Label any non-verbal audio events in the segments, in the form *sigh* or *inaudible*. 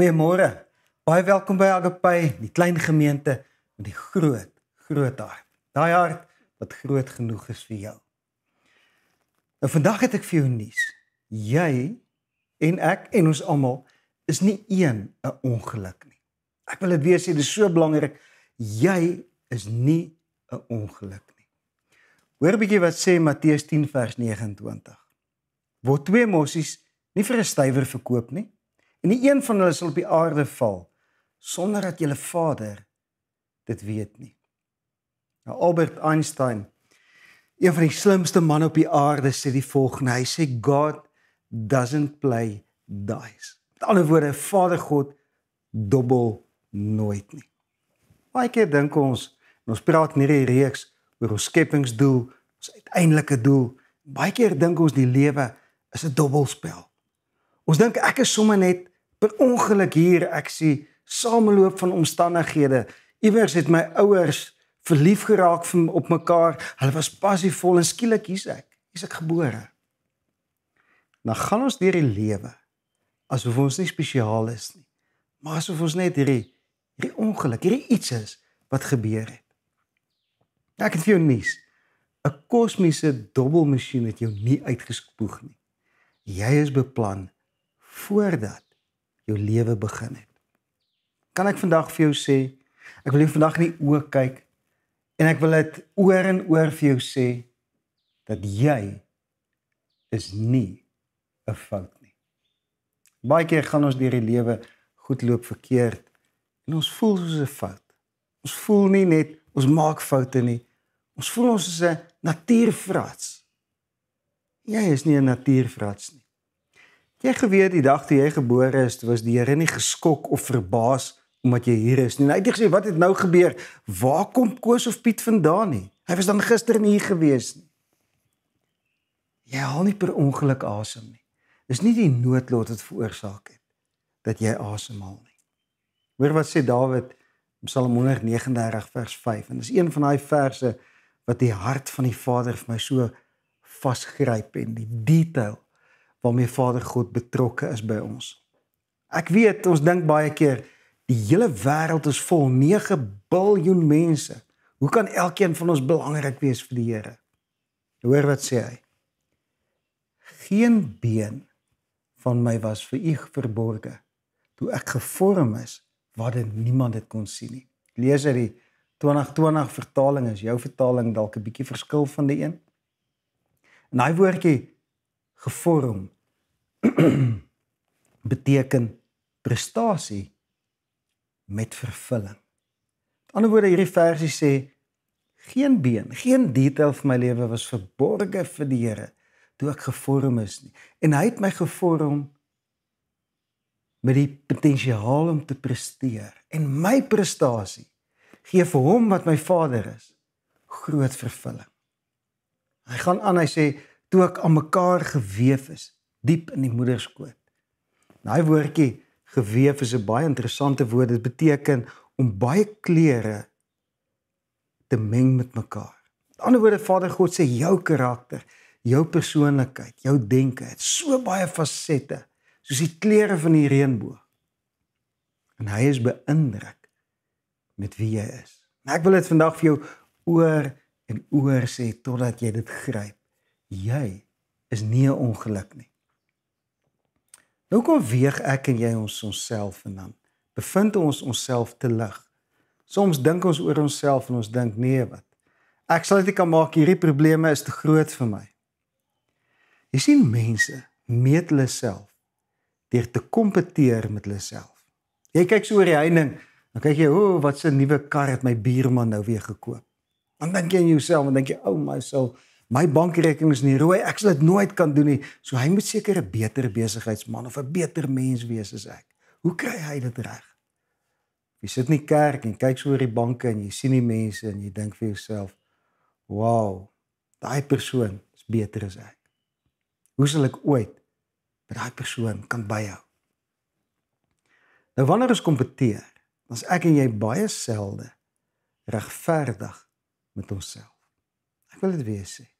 Goeiemôre. Baie welkom by Agape, die klein gemeente met die groot, groot hart. Daai hart wat groot genoeg is vir jou. Nou vandag het ek vir jou nuus. Jy en ek en ons almal is nie een 'n ongeluk nie. Ek wil dit weer sê, dit is so belangrik. Jy is nie 'n ongeluk nie. Hoor 'n bietjie wat sê Matteus 10 vers 29. Word twee mossies nie vir 'n stywer verkoop nie. En nie een van hulle sal op die aarde val sonder dat julle Vader dit weet nie. Nou Albert Einstein, een van die slimste manne op die aarde, sê die volgende. Hy sê God doesn't play dice. Met ander woorde, Vader God dobbel nooit nie. Baie keer dink ons, ons praat in hierdie reeks oor ons skepingsdoel, ons uiteindelike doel. Baie keer dink ons die lewe is 'n dobbelspel. Ons dink ek is sommer net Per ongeluk hier ek sien sameloop van omstandighede. Iewers het my ouers verlief geraak op mekaar. Hulle was passievol en skielik hier's ek. Hier's ek gebore. Dan gaan ons deur die lewe asof ons nie spesiaal is nie. Maar asof ons net hierdie hierdie ongeluk, hierdie iets is wat gebeur het. Ek het vir jou nuus. 'n Kosmiese dobbelmasjien het jou nie uitgespoeg nie. Jy is beplan voordat jou lewe begin het. Kan ek vandag vir jou sê, ek wil jou vandag nie oë kyk en ek wil dit oor en oor vir jou sê dat jy is nie 'n fout nie. Baie keer gaan ons deur die lewe goed loop verkeerd en ons voel soos 'n fout. Ons voel nie net ons maak foute nie. Ons voel ons is 'n natuurfrats. Jy is nie 'n natuurfrats nie. Jy geweet die dag toe jy gebore is, was die Here nie geskok of verbaas omdat jy hier is nie. Hy het gesê, "Wat het nou gebeur? Waar kom Koos of Piet vandaan nie? Hy was dan gister nie hier gewees nie." Jy haal nie per ongeluk asem nie. Dis nie die noodlot wat veroorsaak het dat jy asemhaal nie. Hoor wat sê Dawid in Psalm 139 vers 5 en dis een van daai verse wat die hart van die Vader vir my so vasgryp en die detail waarmee Vader God betrokke is by ons. Ek weet ons dink baie keer die hele wêreld is vol 9 miljard mense. Hoe kan elkeen van ons belangrik wees vir die Here? Hoor wat sê hy. Geen been van my was vir u verborge toe ek gevorm is waar dit niemand dit kon sien nie. Lees uit die 2020 vertaling is jou vertaling dalk 'n bietjie verskil van die een. En daai woordjie gevorm *clears throat* beteken prestasie met vervulling. Met ander woorde hierdie versie sê geen been, geen detail van my lewe was verborge vir die Here toe ek gevorm is nie. En hy het my gevorm met die potensiaal om te presteer en my prestasie gee vir hom wat my Vader is groot vervulling. Hy gaan aan, hy sê toe ek aan mekaar gewewe is diep in die moederskoot. Daai nou, woordjie geweef is 'n baie interessante woord. Dit beteken om baie kleure te meng met mekaar. Aan die ander woorde Vader God sê jou karakter, jou persoonlikheid, jou denke het so baie fasette, soos die kleure van die reënboog. En hy is beïndruk met wie jy is. En ek wil dit vandag vir jou oor en oor sê totdat jy dit gryp. Jy is nie 'n ongeluk nie. Hoekom weeg ek en jy ons onsself en dan bevind ons onsself te lig? Soms dink ons oor onsself en ons dink nee wat. Ek sal dit kan maak, hierdie probleme is te groot vir my. Jy sien mense meet hulle self deur te kompeteer met hulle self. Jy kyk so oor die heining, dan kyk jy, "O, oh, wat 'n nuwe kar het my buurman nou weer gekoop." Dan dink jy in jouself en dink jy, "O, oh, my sou my bankrekening is nie rooi, ek sal dit nooit kan doen nie. So hy moet seker 'n beter besigheidsman of 'n beter mens wees as ek. Hoe kry hy dit reg? Jy sit in die kerk en kyk so oor die banke en jy sien die mense en jy dink vir jouself, "Wow, daai persoon is beter as ek." Hoe sal ek ooit by daai persoon kan byhou? Nou wanneer ons kompeteer, dan's ek en jy baie selde regverdig met onsself. Ek wil dit weer sê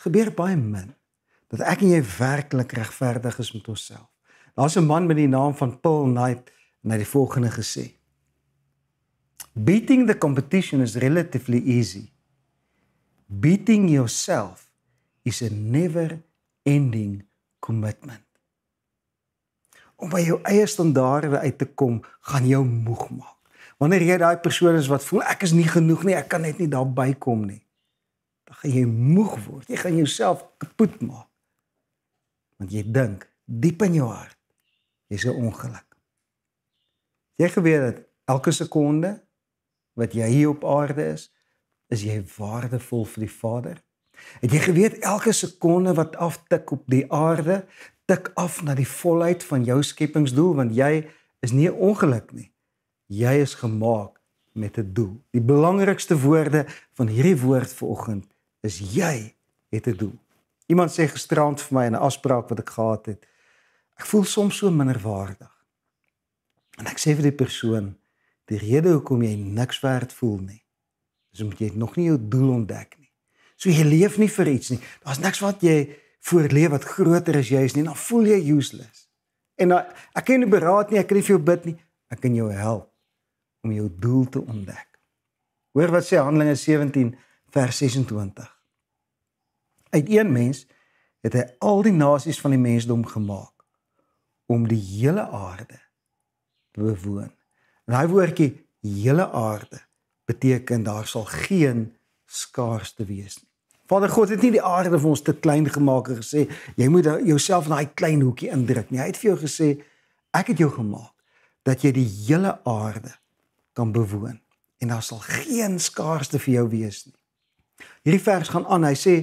gebeur baie min dat ek en jy werklik regverdig is met onsself. Daar's 'n man met die naam van Paul Knight en hy het die volgende gesê: Beating the competition is relatively easy. Beating yourself is a never-ending commitment. Om by jou eie standaarde uit te kom, gaan jou moeg maak. Wanneer jy daai persoon is wat voel ek is nie genoeg nie, ek kan net nie daar bykom nie dan gaan jy moeg word. Jy gaan jouself kapot maak. Want jy dink diep in jou hart jy's 'n ongeluk. Jy geweet dat elke sekonde wat jy hier op aarde is, is jy waardevol vir die Vader. Het jy geweet elke sekonde wat aftik op die aarde, tik af na die volheid van jou skepingsdoel want jy is nie 'n ongeluk nie. Jy is gemaak met 'n doel. Die belangrikste woorde van hierdie woord vanoggend is jy het 'n doel. Iemand sê gisterand vir my in 'n afspraak wat ek gehad het, ek voel soms so minderwaardig. En ek sê vir die persoon, die rede hoekom jy niks werd voel nie, is omdat jy nog nie jou doel ontdek nie. So jy leef nie vir iets nie. Daar's niks wat jy voor leef wat groter as jy is nie. Dan voel jy useless. En dan ek kan nie beraad nie, ek kan nie vir jou bid nie. Ek kan jou help om jou doel te ontdek. Hoor wat sê Handelinge 17 vers 26. Uit een mens het hy al die nasies van die mensdom gemaak om die hele aarde te bewoon. En daai woordjie hele aarde beteken daar sal geen skaarste wees nie. Vader God het nie die aarde vir ons te klein gemaak en gesê jy moet nou jouself in daai klein hoekie indruk nie. Hy het vir jou gesê ek het jou gemaak dat jy die hele aarde kan bewoon en daar sal geen skaarste vir jou wees nie. Hierdie vers gaan aan. Hy sê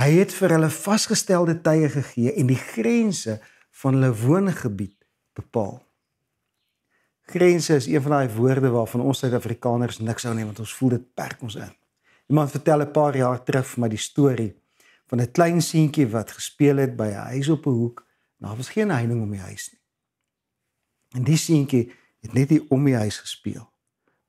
Hy het vir hulle vasgestelde tye gegee en die grense van hulle woongebied bepaal. Grense is een van daai woorde waarvan ons Suid-Afrikaners niks hou nie want ons voel dit perk ons in. Iemand vertel 'n paar jaar terug vir my die storie van 'n klein seentjie wat gespeel het by 'n huis op 'n hoek en daar was geen heining om die huis nie. En die seentjie het net hier om die huis gespeel.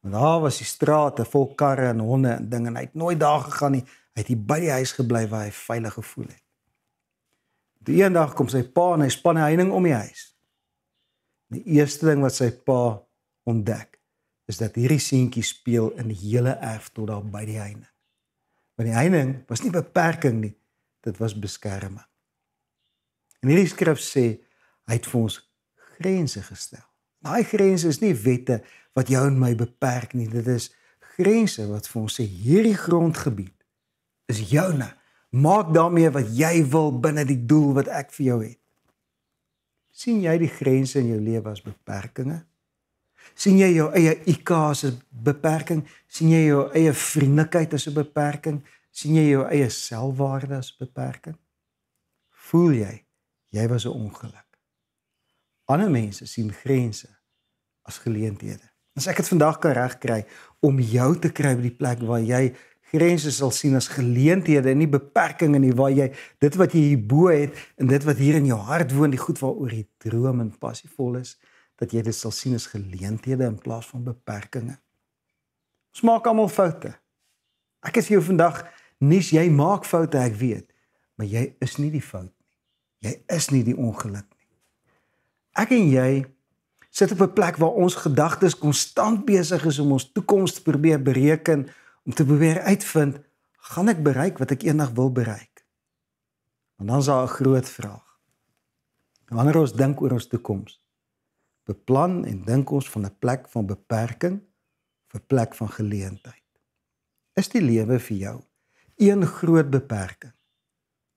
Want daar was die strate vol karre en honde en dinge en hy het nooit daar gegaan nie. Hy het hier by die huis gebly waar hy veilig gevoel het. Toe eendag kom sy pa en hy span 'n heining om die huis. En die eerste ding wat sy pa ontdek is dat hierdie seentjie speel in die hele erf tot daar by die heining. Want die heining was nie beperking nie, dit was beskerming. En hierdie skrif sê hy het vir ons grense gestel. Daai grense is nie wette wat jou en my beperk nie. Dit is grense wat vir ons sê hierdie grondgebied is joune. Maak daarmee wat jy wil binne die doel wat ek vir jou het. sien jy die grense in jou lewe as beperkings? sien jy jou eie IK as 'n beperking? sien jy jou eie vriendelikheid as 'n beperking? sien jy jou eie selfwaarde as 'n beperking? voel jy jy was 'n ongeluk? ander mense sien grense as geleenthede. As ek dit vandag kan regkry om jou te kry by die plek waar jy grense sal sien as geleenthede en nie beperkings nie waar jy dit wat jy hierbo het en dit wat hier in jou hart woon, die goed waaroor jy droom en passievol is, dat jy dit sal sien as geleenthede in plaas van beperkings. Ons maak almal foute. Ek is jou vandag nuus jy maak foute, ek weet, maar jy is nie die fout nie. Jy is nie die ongeluk Ek en jy sit op 'n plek waar ons gedagtes konstant besig is om ons toekoms te probeer bereken, om te probeer uitvind, gaan ek bereik wat ek eendag wil bereik? Want dan is daar 'n groot vraag. Wanneer ons dink oor ons toekoms, beplan en dink ons van 'n plek van beperking of 'n plek van geleentheid. Is die lewe vir jou een groot beperking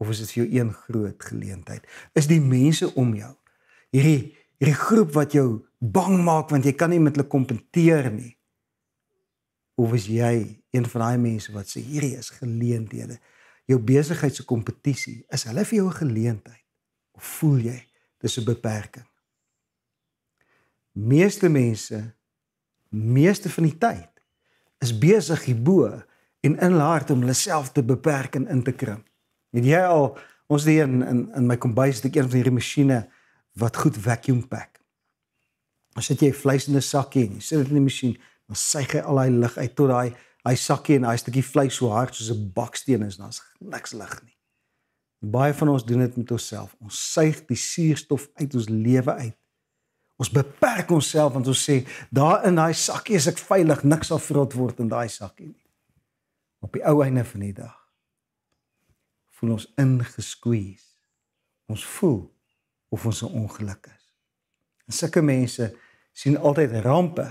of is dit vir jou een groot geleentheid? Is die mense om jou hierdie hierdie groep wat jou bang maak want jy kan nie met hulle kompeteer nie. Hoe was jy een van daai mense wat sê hierdie is geleenthede? Jou besigheid se kompetisie, is hulle vir jou 'n geleentheid of voel jy dis 'n beperking? Meeste mense meeste van die tyd is besig hierbo en in hulle hart om hulle self te beperk en in te krimp. Het jy al ons hier in in, in my kombuis het ek een van hierdie masjiene wat goed vacuum pack. As dit jy 'n vleisende sakkie en jy sit dit in die masjien, dan suig hy al daai lug uit tot daai hy sakkie en daai stukkie vleis so hard soos 'n baksteen is, dan is niks lig nie. Baie van ons doen dit met onsself. Ons suig die suurstof uit ons lewe uit. Ons beperk onsself want ons sê daar in daai sakkie is ek veilig, niks sal vrot word in daai sakkie nie. Op die ou einde van die dag voel ons ingeskwees. Ons voel of ons 'n ongeluk is. En sulke mense sien altyd rampe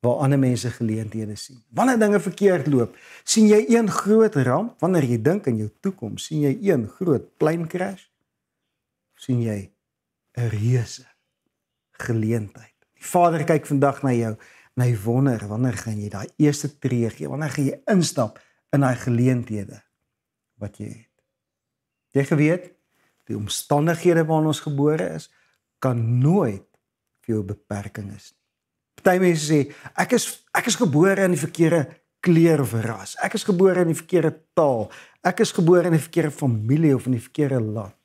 waar ander mense geleenthede sien. Wanneer dinge verkeerd loop, sien jy een groot ramp. Wanneer jy dink aan jou toekoms, sien jy een groot plane crash. sien jy 'n reuse geleentheid. Die Vader kyk vandag na jou en hy wonder wanneer gaan jy daai eerste tree gee? Wanneer gaan jy instap in daai geleenthede wat jy het? Jy geweet, die omstandighede waarin ons gebore is kan nooit vir jou beperking is nie. Party mense sê ek is ek is gebore in die verkeerde kleur of ras. Ek is gebore in die verkeerde taal. Ek is gebore in die verkeerde familie of in die verkeerde land.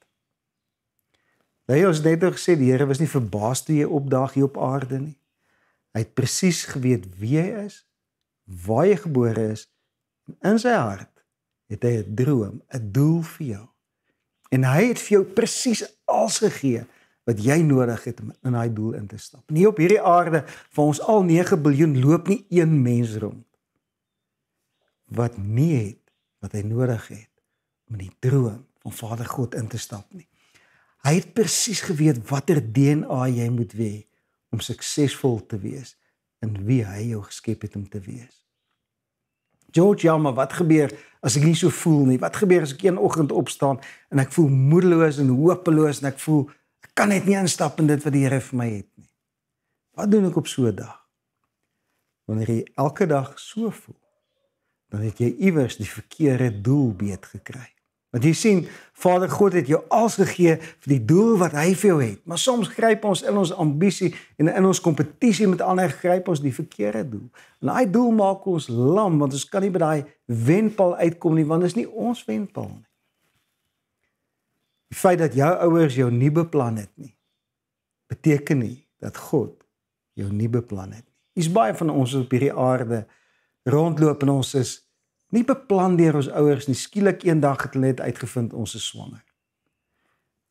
Nou jy ja, ons net nou gesê die Here was nie verbaas toe jy opdaag hier op aarde nie. Hy het presies geweet wie jy is, waar jy gebore is en in sy hart het hy 'n droom, 'n doel vir jou. En hy het vir jou presies alles gegee wat jy nodig het om in daai doel in te stap. Nie op hierdie aarde waar ons al 9 miljard loop nie een mens rond wat nie het wat hy nodig het om in die droom van Vader God in te stap nie. Hy het presies geweet watter DNA jy moet hê om suksesvol te wees in wie hy jou geskep het om te wees. George, ja, maar wat gebeur as ek nie so voel nie? Wat gebeur as ek een oggend opstaan en ek voel moedeloos en hopeloos en ek voel ek kan net nie instap in dit wat die Here vir my het nie? Wat doen ek op so 'n dag? Wanneer jy elke dag so voel, dan het jy iewers die verkeerde doel beet gekry. Want jy sien, Vader God het jou al gegee vir die doel wat hy vir jou het. Maar soms gryp ons in ons ambisie en in ons kompetisie met ander gryp ons die verkeerde doel. En daai doel maak ons lam want ons kan nie by daai wenpaal uitkom nie want dit is nie ons wenpaal nie. Die feit dat jou ouers jou nie beplan het nie beteken nie dat God jou nie beplan het nie. Dis baie van ons op hierdie aarde rondloop en ons is nie beplan deur ons ouers nie skielik eendag het hulle net uitgevind ons is swanger.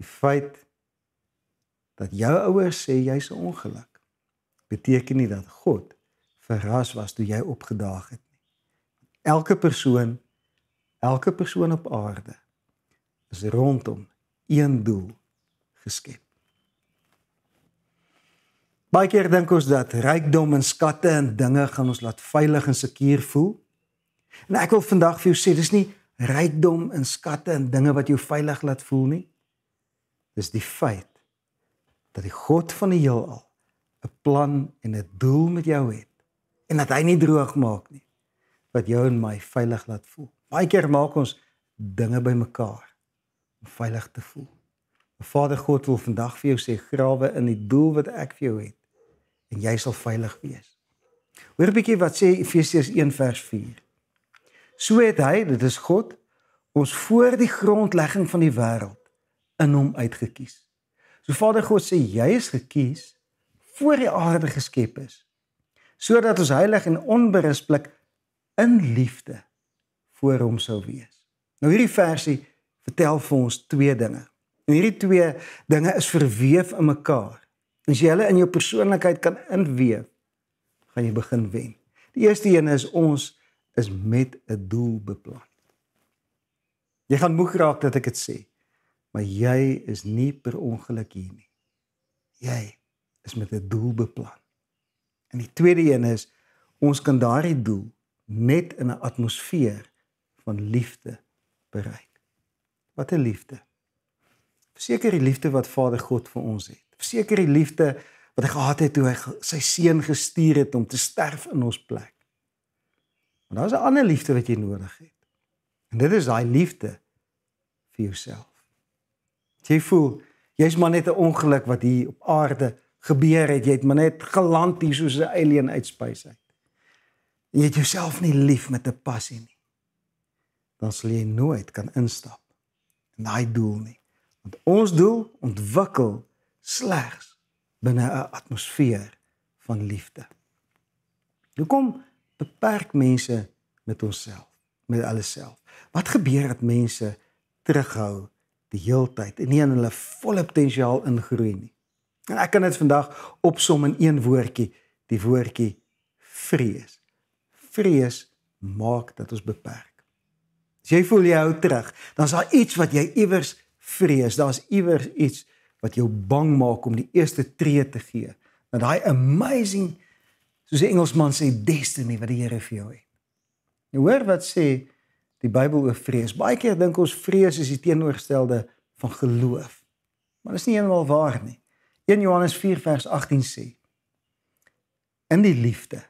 Die feit dat jou ouers sê jy's 'n ongeluk beteken nie dat God verras was toe jy opgedaag het nie. Elke persoon elke persoon op aarde is rondom een doel geskep. Baie keer dink ons dat rykdom en skatte en dinge gaan ons laat veilig en sekuur voel. En ek wil vandag vir jou sê, dis nie rykdom en skatte en dinge wat jou veilig laat voel nie. Dis die feit dat die God van die heelal 'n plan en 'n doel met jou het en dat hy nie droog maak nie wat jou en my veilig laat voel. Baie keer maak ons dinge bymekaar om veilig te voel. My Vader God wil vandag vir jou sê grawe in die doel wat ek vir jou het en jy sal veilig wees. Hoor 'n bietjie wat sê Efesiërs 1 vers 4. So het hy, dit is God, ons voor die grondlegging van die wêreld in hom uitgekies. So Vader God sê jy is gekies voor die aarde geskep is sodat ons heilig en onberispelik in liefde voor hom sou wees. Nou hierdie versie vertel vir ons twee dinge. En hierdie twee dinge is verweef in mekaar. As jy hulle in jou persoonlikheid kan inweef, gaan jy begin wen. Die eerste een is ons is met 'n doel beplan. Jy gaan moeg raak dat ek dit sê, maar jy is nie per ongeluk hier nie. Jy is met 'n doel beplan. En die tweede een is ons kan daardie doel net in 'n atmosfeer van liefde bereik. Wat 'n liefde. Verseker die liefde wat Vader God vir ons het. Verseker die liefde wat hy gehad het toe hy sy seun gestuur het om te sterf in ons plek Maar daar's 'n ander liefde wat jy nodig het. En dit is daai liefde vir jouself. Jy voel jy's maar net 'n ongeluk wat hier op aarde gebeur het. Jy het maar net geland hier soos 'n alien uitspuis uit. En jy het jouself nie lief met 'n passie nie. Dan sal jy nooit kan instap in daai doel nie. Want ons doel ontwikkel slegs binne 'n atmosfeer van liefde. Hoekom nou beperk mense met onsself, met alleself. Wat gebeur dat mense terughou die heeltyd en nie aan hulle volle potensiaal ingroei nie? En ek kan dit vandag opsom in een woordjie, die woordjie vrees. Vrees maak dat ons beperk. As jy voel jy hou terug, dan is daar iets wat jy iewers vrees. Daar's iewers iets wat jou bang maak om die eerste tree te gee. Dat daai amazing soos die Engelsman sê destiny wat die Here vir jou het. Jy nou hoor wat sê die Bybel oor vrees. Baie keer dink ons vrees is die teenoorgestelde van geloof. Maar dit is nie heeltemal waar nie. 1 Johannes 4 vers 18 sê: In die liefde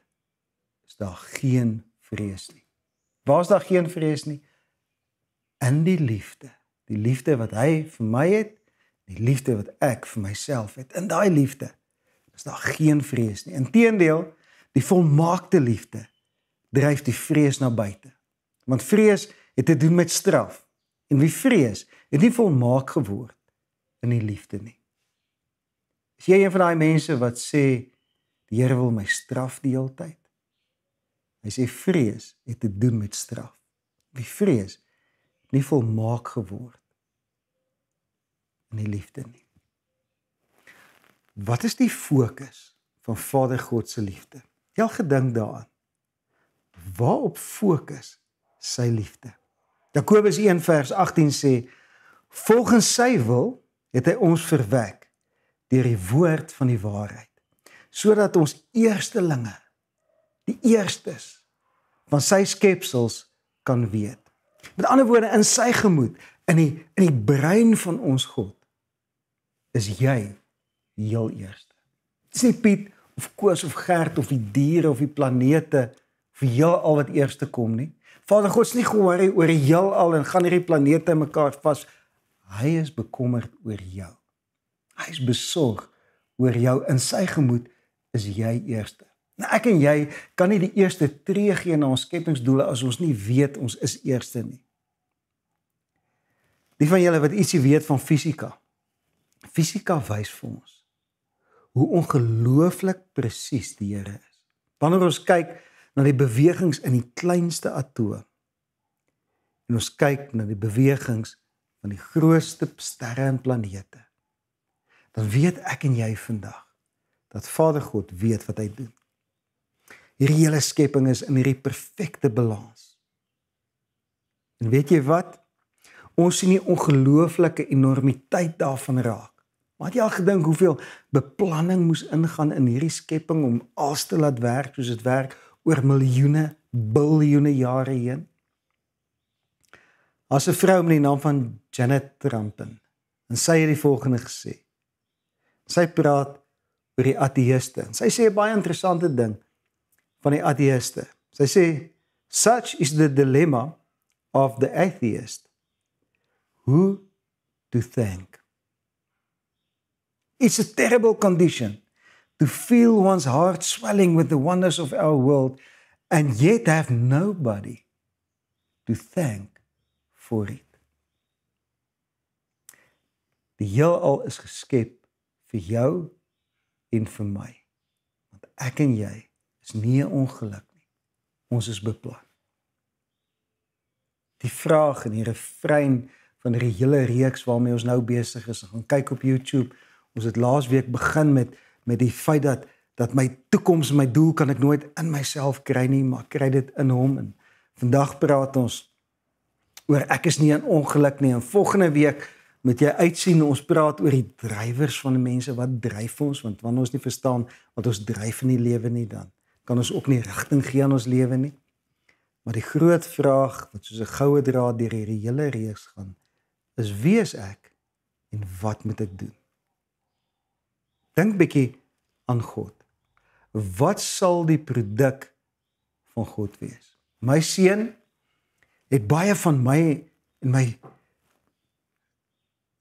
is daar geen vrees nie. Waar's daar geen vrees nie? In die liefde. Die liefde wat hy vir my het, die liefde wat ek vir myself het. In daai liefde is daar geen vrees nie. Inteendeel, Die volmaakte liefde dryf die vrees na buite. Want vrees het te doen met straf. En wie vrees, het nie volmaak geword in die liefde nie. As jy een van daai mense wat sê die Here wil my straf die hele tyd. Hy sê vrees het te doen met straf. Wie vrees, het nie volmaak geword in die liefde nie. Wat is die fokus van Vader God se liefde? Jy al gedink daaraan. Waarop fokus sy liefde? Jakobus 1 vers 18 sê: "Volgens sy wil het hy ons verwek deur die woord van die waarheid, sodat ons eerstelinge, die eerstes van sy skepsels kan weet." Met ander woorde, in sy gemoed, in die in die brein van ons God is jy heel eerste. Dis nie Piet of koos of gerd of die diere of die planete vir heelal wat eerste kom nie. Vader God is nie gehoorie oor die heelal en gaan hierdie planete mekaar vas. Hy is bekommerd oor jou. Hy is besorg oor jou in sy gemoed is jy eerste. Nou ek en jy kan nie die eerste tree gee na ons skepingsdoele as ons nie weet ons is eerste nie. Wie van julle wat ietsie weet van fisika? Fisika wys vir ons hoe ongelooflik presies die Here is. Wanneer ons kyk na die bewegings in die kleinste atoom en ons kyk na die bewegings van die grootste sterre en planete, dan weet ek en jy vandag dat Vader God weet wat hy doen. Hierdie hele skepping is in hierdie perfekte balans. En weet jy wat? Ons sien die ongelooflike enormiteit daarvan raak Maar jy al gedink hoeveel beplanning moes ingaan in hierdie skepping om alles te laat werk soos dit werk oor miljoene, biljoene jare heen? As 'n vrou met die naam van Janet Trampen en sy het die volgende gesê. Sy praat oor die ateëste. Sy sê 'n baie interessante ding van die ateëste. Sy sê such is the dilemma of the atheist who to thank. It's a terrible condition to feel one's heart swelling with the wonders of our world and yet have nobody to thank for it. Die heelal is geskep vir jou en vir my. Want ek en jy is nie ongelukkig nie. Ons is beplan. Die vraag in die refrein van die hele reeks waarmee ons nou besig is, gaan kyk op YouTube Ons het laas week begin met met die feit dat dat my toekoms, my doel kan ek nooit in myself kry nie, maar kry dit in hom en vandag praat ons oor ek is nie in ongeluk nie en volgende week moet jy uitsien ons praat oor die drywers van die mense wat dryf ons want wanneer ons nie verstaan wat ons dryf in die lewe nie dan kan ons ook nie rigting gee aan ons lewe nie. Maar die groot vraag wat soos 'n goue draad deur hierdie hele reeks gaan is wie is ek en wat moet ek doen? Dink bietjie aan God. Wat sal die produk van God wees? My seun het baie van my en my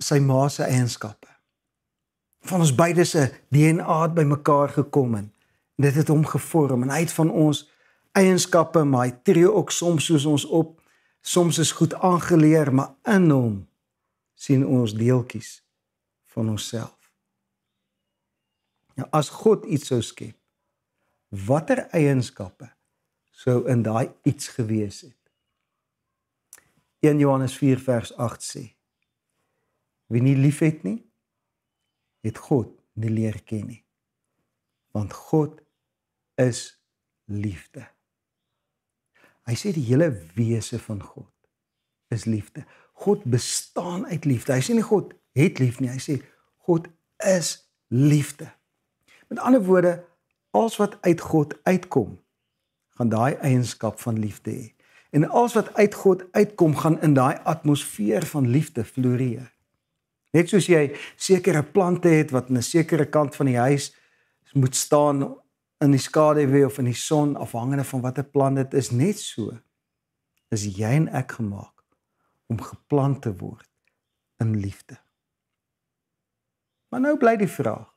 sy ma se eienskappe. Van ons beide se DNA het bymekaar gekom en dit het hom gevorm en hy het van ons eienskappe, maar hy tree ook soms soos ons op. Soms is goed aangeleer, maar in hom sien ons deeltjies van onsself. Nou as God iets sou skep, watter eienskappe sou in daai iets gewees het? 1 Johannes 4 vers 8 sê: Wie nie liefhet nie, het God nie leer ken nie. Want God is liefde. Hy sê die hele wese van God is liefde. God bestaan uit liefde. Hy sê nie God het lief nie, hy sê God is liefde. Met ander woorde, alles wat uit God uitkom, gaan daai eienskap van liefde hê. En alles wat uit God uitkom, gaan in daai atmosfeer van liefde floreer. Net soos jy sekere plante het wat aan 'n sekere kant van die huis moet staan in die skaduwee of in die son afhangende van watter plant dit is, net so is jy en ek gemaak om geplant te word in liefde. Maar nou bly die vraag: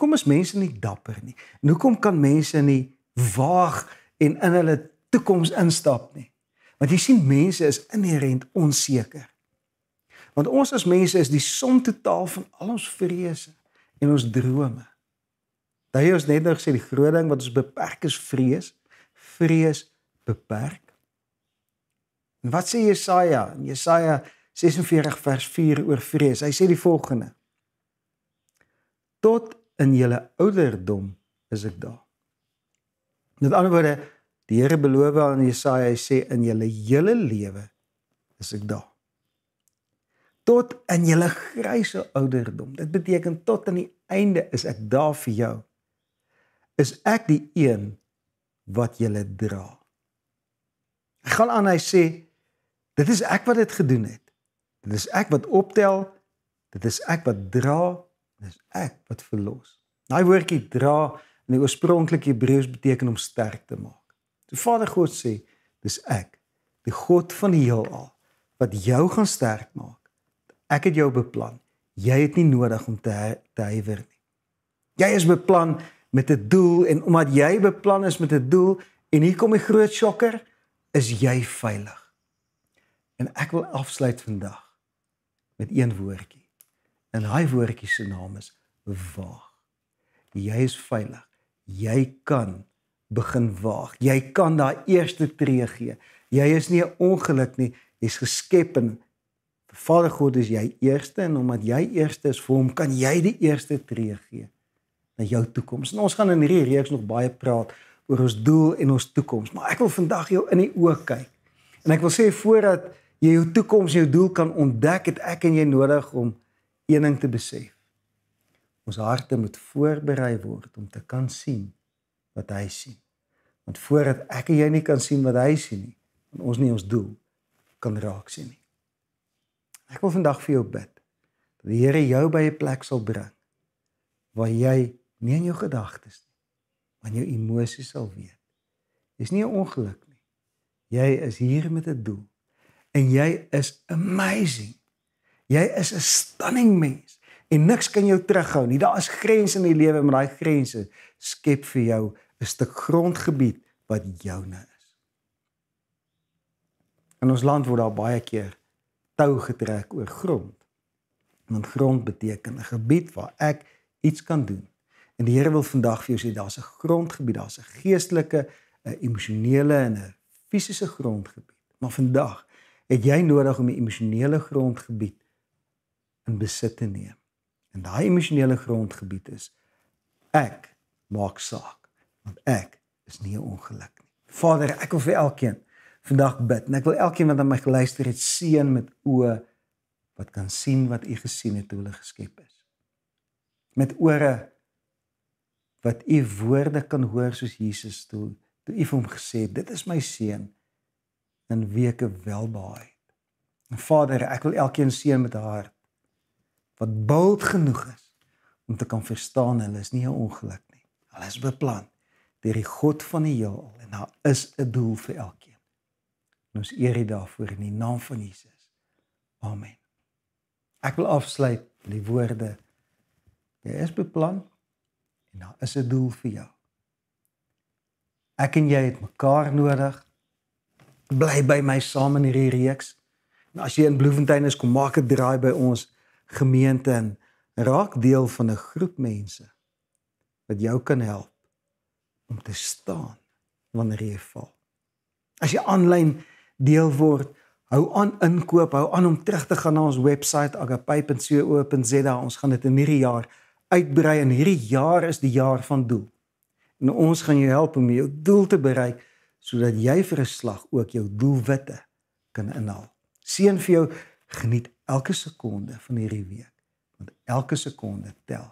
hoekom is mense nie dapper nie? En hoekom kan mense nie waag en in hulle toekoms instap nie? Want jy sien mense is inherënt onseker. Want ons as mense is die som totaal van al ons vrese en ons drome. Daai ons net nou gesê die groot ding wat ons beperk is vrees. Vrees beperk. En wat sê Jesaja? In Jesaja 46 vers 4 oor vrees. Hy sê die volgende: Tot in julle ouderdom is ek daar. Met ander woorde, die Here beloof aan Jesaja, hy sê in julle hele lewe is ek daar. Tot in julle grys ouderdom. Dit beteken tot aan die einde is ek daar vir jou. Is ek die een wat julle dra. Hy gaan aan hy sê dit is ek wat dit gedoen het. Dit is ek wat optel, dit is ek wat dra, Dis ek wat verlos. Daai woordjie dra in die oorspronklike Hebreëus beteken om sterk te maak. So Vader God sê, dis ek, die God van die heelal wat jou gaan sterk maak. Ek het jou beplan. Jy het nie nodig om te te huiwer nie. Jy is beplan met 'n doel en omdat jy beplan is met 'n doel en hier kom die groot sjokker, is jy veilig. En ek wil afsluit vandag met een woordjie En daai woordjie se naam is waag. Jy is veilig. Jy kan begin waag. Jy kan daai eerste tree gee. Jy is nie 'n ongeluk nie. Jy's geskep en Vader God is jy eerste en omdat jy eerste is vir hom, kan jy die eerste tree gee na jou toekoms. En ons gaan in hierdie reeks nog baie praat oor ons doel en ons toekoms, maar ek wil vandag jou in die oë kyk. En ek wil sê voordat jy jou toekoms, jou doel kan ontdek, het ek en jy nodig om een ding te besef. Ons harte moet voorberei word om te kan sien wat hy sien. Want voordat ek en jy nie kan sien wat hy sien nie, dan ons nie ons doel kan raak sien nie. Ek wil vandag vir jou bid dat die Here jou by 'n plek sal bring waar jy nie in jou gedagtes nie, maar in jou emosies sal weet. Dis nie 'n ongeluk nie. Jy is hier met 'n doel en jy is amazing Jy is 'n stunning mens en niks kan jou terughou nie. Daar is grense in die lewe, maar daai grense skep vir jou 'n stuk grondgebied wat joune is. In ons land word daar baie keer tou getrek oor grond. Want grond beteken 'n gebied waar ek iets kan doen. En die Here wil vandag vir jou sê daar's 'n grondgebied, daar's 'n geestelike, 'n emosionele en 'n fisiese grondgebied. Maar vandag het jy nodig om 'n emosionele grondgebied in besit te neem. En daai emosionele grondgebied is ek maak saak want ek is nie 'n ongeluk nie. Vader, ek wil vir elkeen vandag bid en ek wil elkeen wat aan my geluister het seën met oë wat kan sien wat u gesien het toe hulle geskep is. Met ore wat u woorde kan hoor soos Jesus toe toe u vir hom gesê het dit is my seun in weke welbehaag. En Vader, ek wil elkeen seën met haar wat bold genoeg is om te kan verstaan hulle is nie 'n ongeluk nie. Hulle is beplan deur die God van die heelal en daar is 'n doel vir elkeen. En ons eer dit daarvoor in die naam van Jesus. Amen. Ek wil afsluit met die woorde: Jy is beplan en daar is 'n doel vir jou. Ek en jy het mekaar nodig. Bly by my saam in hierdie reeks. En as jy in Bloemfontein is, kom maak 'n draai by ons gemeente en raak deel van 'n groep mense wat jou kan help om te staan wanneer jy val. As jy aanlyn deel word, hou aan inkoop, hou aan om terug te gaan na ons webwerf agape.co.za. Ons gaan dit in hierdie jaar uitbrei en hierdie jaar is die jaar van doel. En ons gaan jou help om jou doel te bereik sodat jy vir 'n slag ook jou doelwitte kan inhaal. Seën vir jou, geniet elke sekonde van hierdie week want elke sekonde tel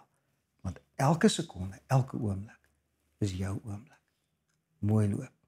want elke sekonde elke oomblik is jou oomblik mooi loop